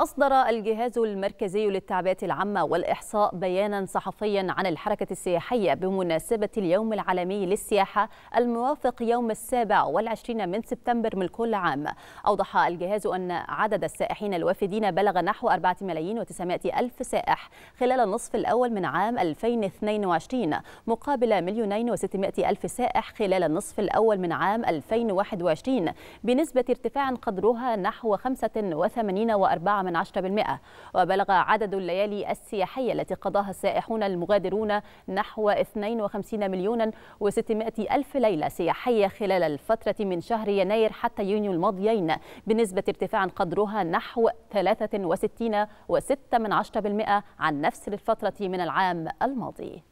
أصدر الجهاز المركزي للتعبئة العامة والإحصاء بيانا صحفيا عن الحركة السياحية بمناسبة اليوم العالمي للسياحة الموافق يوم السابع والعشرين من سبتمبر من كل عام أوضح الجهاز أن عدد السائحين الوافدين بلغ نحو 4 ملايين وتسعمائة ألف سائح خلال النصف الأول من عام 2022 مقابل مليونين وستمائة ألف سائح خلال النصف الأول من عام 2021 بنسبة ارتفاع قدرها نحو 85 و 10% وبلغ عدد الليالي السياحية التي قضاها السائحون المغادرون نحو 52 مليون و600 ألف ليلة سياحية خلال الفترة من شهر يناير حتى يونيو الماضيين بنسبة ارتفاع قدرها نحو 63.6% عن نفس الفترة من العام الماضي